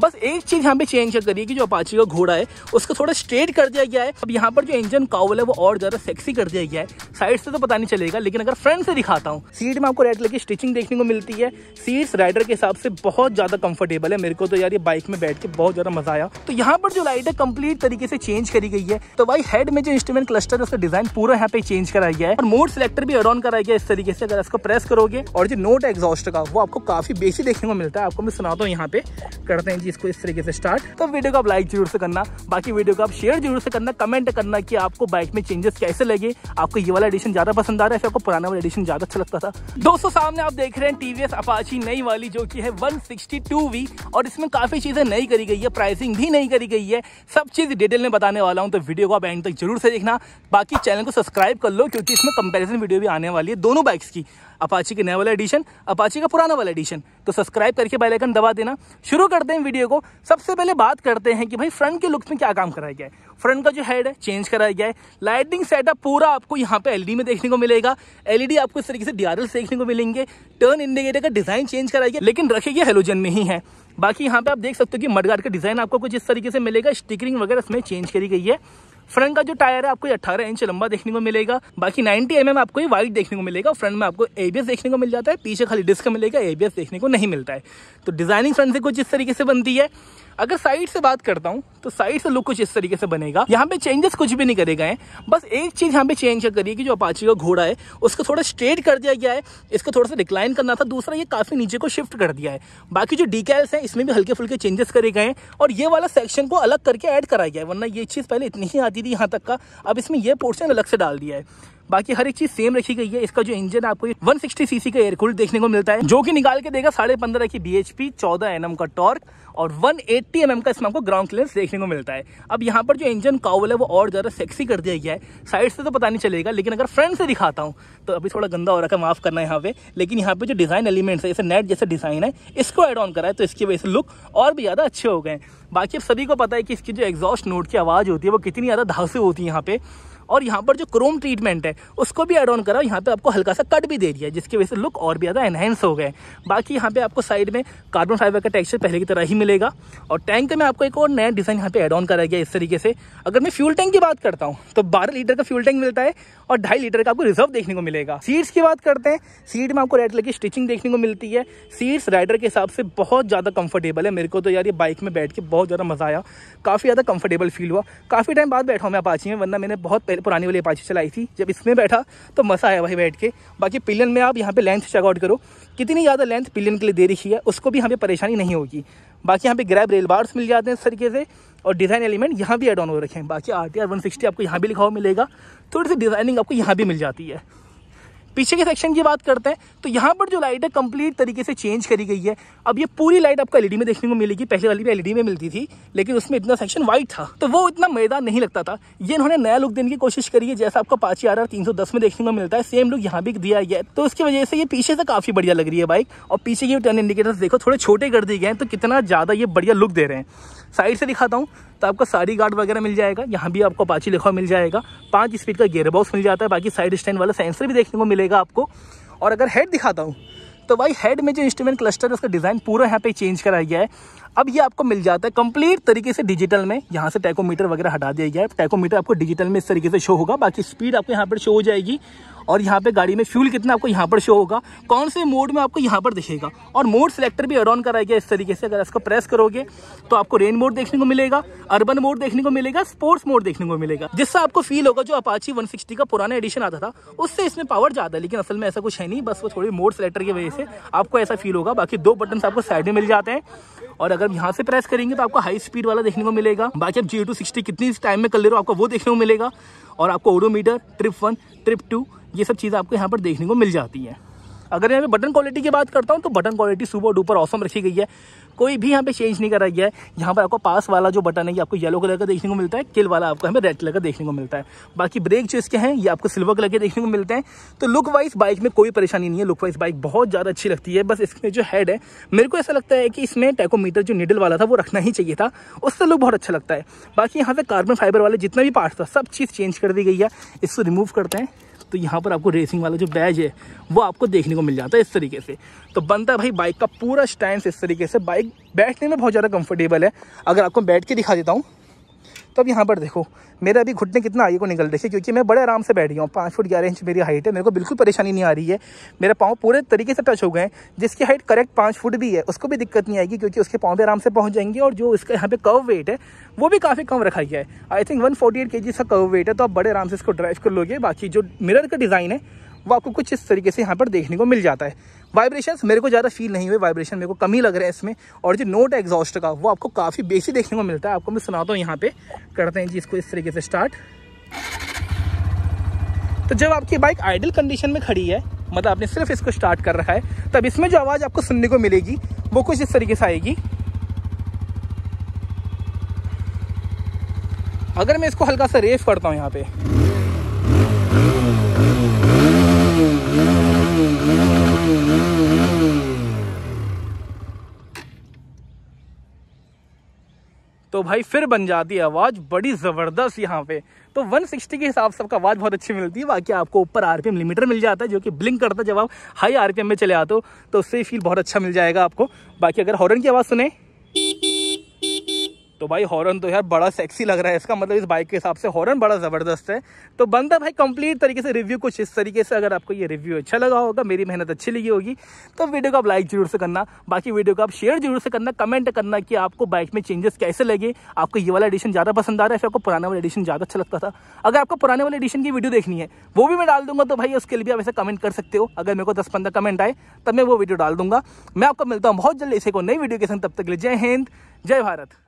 बस एक चीज़ यहाँ पे चेंज करिए कि जो अपाची का घोड़ा है उसको थोड़ा स्ट्रेट कर दिया गया है अब यहाँ पर जो इंजन काउल है वो और ज़्यादा सेक्सी कर दिया गया है साइड से तो पता नहीं चलेगा लेकिन अगर फ्रंट से दिखाता हूँ सीट में आपको रेड कलर की स्टिचिंग देखने को मिलती है सीट्स राइडर के हिसाब से बहुत ज़्यादा कंफर्टेबल है मेरे को तो यार ये बाइक में बैठ के बहुत ज़्यादा मज़ा आया तो यहाँ पर जो लाइट है कम्प्लीट तरीके से चेंज करी गई है तो भाई हेड में जो इंस्ट्रूमेंट क्लस्टर है उसका डिज़ाइन पूरा यहाँ पे चेंज कराया गया है और मोड सिलेक्टर भी एडॉन कराया गया इस तरीके से अगर इसको प्रेस करोगे और जो नोट है एग्जॉस्ट का वो आपको काफ़ी बेसी देखने को मिलता है आपको मैं सुनाता हूँ यहाँ पे करते हैं जी इसको इस तरीके से स्टार्ट तो वीडियो को आप लाइक जरूर से करना बाकी वीडियो को आप शेयर जरूर से करना कमेंट करना कि आपको बाइक में चेंजेस कैसे लगे आपको ये वाला एडिशन ज़्यादा पसंद आ रहा है फिर आपको पुराना वाला एडिशन ज़्यादा अच्छा लगता था दोस्तों सामने आप देख रहे हैं टीवीएस अपाची नई वाली जो की है वन वी और इसमें काफ़ी चीज़ें नई करी गई है प्राइसिंग भी नई करी गई है सब चीज़ डिटेल में बताने वाला हूँ तो वीडियो को आप एंड तक जरूर से देखना बाकी चैनल को सब्सक्राइब कर लो क्योंकि इसमें कंपेरिजन वीडियो भी आने वाली है दोनों बाइक्स की अपाची के नया वाला एडिशन अपाची का पुराना वाला एडिशन तो सब्सक्राइब करके बेल आइकन दबा देना शुरू करते हैं वीडियो को सबसे पहले बात करते हैं कि भाई फ्रंट के लुक्स में क्या काम कराया गया है फ्रंट का जो हेड है चेंज कराया गया है लाइटिंग सेटअप पूरा आपको यहाँ पे एलईडी में देखने को मिलेगा एलईडी e आपको इस तरीके से डीआरएल देखने को मिलेंगे टर्न इंडिकेटर का डिजाइन चेंज कराया गया लेकिन रखेगी हेलोजन में ही है बाकी यहाँ पे आप देख सकते हो कि मडगार्ड का डिजाइन आपको कुछ इस तरीके से मिलेगा स्टिकरिंग वगैरह इसमें चेंज करी गई है फ्रंट का जो टायर है आपको अट्ठारह इंच लंबा देखने को मिलेगा बाकी नाइनटी एम आपको आपको वाइट देखने को मिलेगा फ्रंट में आपको एबीएस देखने को मिल जाता है पीछे खाली डिस्क मिलेगा एबीएस देखने को नहीं मिलता है तो डिजाइनिंग फ्रंट से कुछ इस तरीके से बनती है अगर साइड से बात करता हूँ तो साइड से लुक कुछ इस तरीके से बनेगा यहाँ पे चेंजेस कुछ भी नहीं करे गए बस एक चीज यहाँ पे चेंज करिए कि जो अपाची का घोड़ा है उसको थोड़ा स्ट्रेट कर दिया गया है इसको थोड़ा सा डिक्लाइन करना था दूसरा ये काफी नीचे को शिफ्ट कर दिया है बाकी जो डिकेल्स है इसमें भी हल्के फुल्के चेंजेस करे गए हैं और ये वाला सेक्शन को अलग करके एड कराया गया है वरना ये चीज़ पहले इतनी ही आती थी यहाँ तक का अब इसमें यह पोर्शन अलग से डाल दिया है बाकी हर एक चीज सेम रखी गई है इसका जो इंजन आपको 160 सीसी का एयरकूल देखने को मिलता है जो कि निकाल के देगा साढ़े पंद्रह की बीएचपी चौदह एनएम का टॉर्क और 180 एट्टी mm का इसमें आपको ग्राउंड क्लियरेंस देखने को मिलता है अब यहाँ पर जो इंजन काउल है वो और ज़्यादा सेक्सी कर दिया गया है साइड से तो पता नहीं चलेगा लेकिन अगर फ्रंट से दिखाता हूँ तो अभी थोड़ा गंदा हो रहा है माफ़ करना है यहाँ पे लेकिन यहाँ पे जो डिज़ाइन एलिमेंट्स है जैसे नेट जैसे डिज़ाइन है इसको एड ऑन करा है तो इसकी वजह से लुक और भी ज़्यादा अच्छे हो गए बाकी अब सभी को पता है कि इसकी जो एग्जॉस्ट नोट की आवाज़ होती है वो कितनी ज़्यादा धासु होती है यहाँ पे और यहाँ पर जो क्रोम ट्रीटमेंट है उसको भी एड ऑन करा यहाँ पे आपको हल्का सा कट भी दे दिया जिसकी वजह से लुक और भी ज़्यादा एनहेंस हो गए बाकी यहाँ पे आपको साइड में कार्बन फाइबर का टेक्सचर पहले की तरह ही मिले मिलेगा और टैंक में आपको एक और नया डिज़ाइन यहाँ पे एड ऑन कराया गया इस तरीके से अगर मैं फ्यूल टैंक की बात करता हूँ तो बारह लीटर का फ्यूल टैंक मिलता है और ढाई लीटर का आपको रिजर्व देखने को मिलेगा सीट्स की बात करते हैं सीट में आपको रेड कलर की स्टिचिंग देखने को मिलती है सीट्स राइडर के हिसाब से बहुत ज़्यादा कंफर्टेबल है मेरे को तो यार ये बाइक में बैठ के बहुत ज़्यादा मज़ा आया काफ़ी ज़्यादा कंफर्टेबल फील हुआ काफ़ी टाइम बाद बैठा हूँ मैं अपाची में वरना मैंने बहुत पहले पुरानी वाली अपाची चलाई थी जब इसमें बैठा तो मज़ा आया भाई बैठ के बाकी पिलियन में आप यहाँ पर लेंथ चेकआउट करो कितनी ज़्यादा लेंथ पिलियन के लिए दे रखी है उसको भी यहाँ पर परेशानी नहीं होगी बाकी यहाँ पे ग्रैब रेल बार्स मिल जाते हैं इस तरीके से और डिज़ाइन एलिमेंट यहाँ भी एड ऑन हो रखे हैं बाकी R T R one sixty आपको यहाँ भी लिखा हुआ मिलेगा थोड़ी सी डिज़ाइनिंग आपको यहाँ भी मिल जाती है पीछे के सेक्शन की बात करते हैं तो यहाँ पर जो लाइट है कंप्लीट तरीके से चेंज करी गई है अब ये पूरी लाइट आपको एलईडी में देखने को मिलेगी पहले वाली भी एलईडी में मिलती थी लेकिन उसमें इतना सेक्शन वाइट था तो वो इतना मैदान नहीं लगता था ये इन्होंने नया लुक देने की कोशिश करी है जैसा आपको पाची आर तीन सौ दस में देखने को मिलता है सेम लुक यहाँ भी दिया गया है तो उसकी वजह से ये पीछे से काफी बढ़िया लग रही है बाइक और पीछे की टर्न इंडिकेटर्स देखो थोड़े छोटे कर दिए गए तो कितना ज़्यादा ये बढ़िया लुक दे रहे हैं साइड से दिखाता हूँ तो आपको सारी गार्ड वगैरह मिल जाएगा यहाँ भी आपको अपाची लिखा मिल जाएगा पाँच स्पीड का गेयर बॉक्स मिल जाता है बाकी साइड स्टैंड वाला सेंसर भी देखने को मिलेगा आपको और अगर हेड दिखाता हूँ तो भाई हेड में जो इंस्ट्रूमेंट क्लस्टर है उसका डिज़ाइन पूरा यहाँ पे चेंज कराया गया है अब ये आपको मिल जाता है कंप्लीट तरीके से डिजिटल में यहाँ से टैकोमीटर वगैरह हटा दिया गया है टैकोमीटर आपको डिजिटल में इस तरीके से शो होगा बाकी स्पीड आपको यहाँ पर शो हो जाएगी और यहाँ पे गाड़ी में फ्यूल कितना आपको यहाँ पर शो होगा कौन से मोड में आपको यहाँ पर दिखेगा और मोड सिलेक्टर भी एड ऑन कराया गया इस तरीके से अगर इसको प्रेस करोगे तो आपको रेन मोड देखने को मिलेगा अर्बन मोड देखने को मिलेगा स्पोर्ट्स मोड देखने को मिलेगा जिससे आपको फील होगा जो अपाची वन का पुराना एडिशन आता था उससे इसमें पावर ज़्यादा है लेकिन असल में ऐसा कुछ है नहीं बस वो थोड़ी मोड सिलेक्टर की वजह से आपको ऐसा फील होगा बाकी दो बटन आपको साइड में मिल जाते हैं और अगर यहाँ से प्रेस करेंगे तो आपको हाई स्पीड वाला देखने को मिलेगा बाकी आप जी टू सिक्सटी कितनी टाइम में कर ले रहे हो आपको वो देखने को मिलेगा और आपको odometer trip one trip two ये सब चीज़ें आपको यहाँ पर देखने को मिल जाती हैं अगर यहाँ पे बटन क्वालिटी की बात करता हूँ तो button quality super duper awesome रखी गई है कोई भी यहाँ पे चेंज नहीं करा गया है यहाँ पर आपको पास वाला जो बटन है ये आपको येलो कलर का देखने को मिलता है किल वाला आपको हमें रेड कलर का देखने को मिलता है बाकी ब्रेक जो इसके हैं ये आपको सिल्वर कलर के देखने को मिलते हैं तो लुक वाइज बाइक में कोई परेशानी नहीं है लुक वाइज बाइक बहुत ज़्यादा अच्छी लगती है बस इसमें जो हैड है मेरे को ऐसा लगता है कि इसमें टैकोमीटर जो निडल वाला था वो रखना ही चाहिए था उससे लुक बहुत अच्छा लगता है बाकी यहाँ पर कार्बन फाइबर वाले जितना भी पार्ट था सब चीज़ चेंज कर दी गई है इसको रिमूव करते हैं तो यहाँ पर आपको रेसिंग वाला जो बैज है वो आपको देखने को मिल जाता है इस तरीके से तो बनता है भाई बाइक का पूरा स्टैंड इस तरीके से बाइक बैठने में बहुत ज़्यादा कंफर्टेबल है अगर आपको बैठ के दिखा देता हूँ तो अब यहाँ पर देखो मेरे अभी घुटने कितना आगे को निकल रहे थे क्योंकि मैं बड़े आराम से बैठ गया हूँ पाँच फुट ग्यारह इंच मेरी हाइट है मेरे को बिल्कुल परेशानी नहीं आ रही है मेरे पाँव पूरे तरीके से टच हो गए हैं जिसकी हाइट करेक्ट पाँच फुट भी है उसको भी दिक्कत नहीं आएगी क्योंकि उसके पाँव भी आराम से पहुँच जाएंगे और जो उसका यहाँ पे कव वेट है वो भी काफ़ी कम रखा गया है I think one forty eight का कव वेट है तो आप बड़े आराम से इसको ड्राइव कर लोगे बाकी जो मिरर का डिज़ाइन है वो आपको कुछ इस तरीके से यहाँ पर देखने को मिल जाता है वाइब्रेशन मेरे को ज़्यादा फील नहीं हुए वाइब्रेशन मेरे को कमी लग रहा है इसमें और जो नोट है एग्जॉस्ट का वो आपको काफ़ी बेसी देखने को मिलता है आपको मैं सुनाता हूँ यहाँ पे करते हैं जी इसको इस तरीके से स्टार्ट तो जब आपकी बाइक आइडल कंडीशन में खड़ी है मतलब आपने सिर्फ इसको स्टार्ट कर रखा है तब इसमें जो आवाज़ आपको सुनने को मिलेगी वो कुछ इस तरीके से आएगी अगर मैं इसको हल्का सा रेफ करता हूँ यहाँ पे तो भाई फिर बन जाती है आवाज़ बड़ी ज़बरदस्त यहाँ पे तो 160 के हिसाब से आपका आवाज़ बहुत अच्छी मिलती है बाकी आपको ऊपर आरपीएम लिमिटर मिल जाता है जो कि ब्लिंक करता है जब आप हाई आरपीएम में चले आते हो तो उससे फील बहुत अच्छा मिल जाएगा आपको बाकी अगर हॉर्न की आवाज़ सुने तो भाई हॉर्न तो यार बड़ा सेक्सी लग रहा है इसका मतलब इस बाइक के हिसाब से हॉर्न बड़ा ज़बरदस्त है तो बनता भाई कंप्लीट तरीके से रिव्यू कुछ इस तरीके से अगर आपको ये रिव्यू अच्छा लगा होगा मेरी मेहनत अच्छी लगी होगी तो वीडियो को आप लाइक जरूर से करना बाकी वीडियो को आप शेयर जरूर से करना कमेंट करना कि आपको बाइक में चेंजेस कैसे लगे आपको ये वाला एडिशन ज़्यादा पसंद आ रहा है फिर आपको पुराने वाला एडिशन ज़्यादा अच्छा लगता था अगर आपको पुराने वाले एडिशन की वीडियो देखनी है वो भी मैं डाल दूंगा तो भाई उसके लिए भी आप ऐसे कमेंट कर सकते हो अगर मेरे को दस पंद्रह कमेंट आए तब मैं वो वीडियो डाल दूंगा मैं आपको मिलता हूँ बहुत जल्द इसे को नई वीडियो के संग तब तक ले लिए जय हिंद जय भारत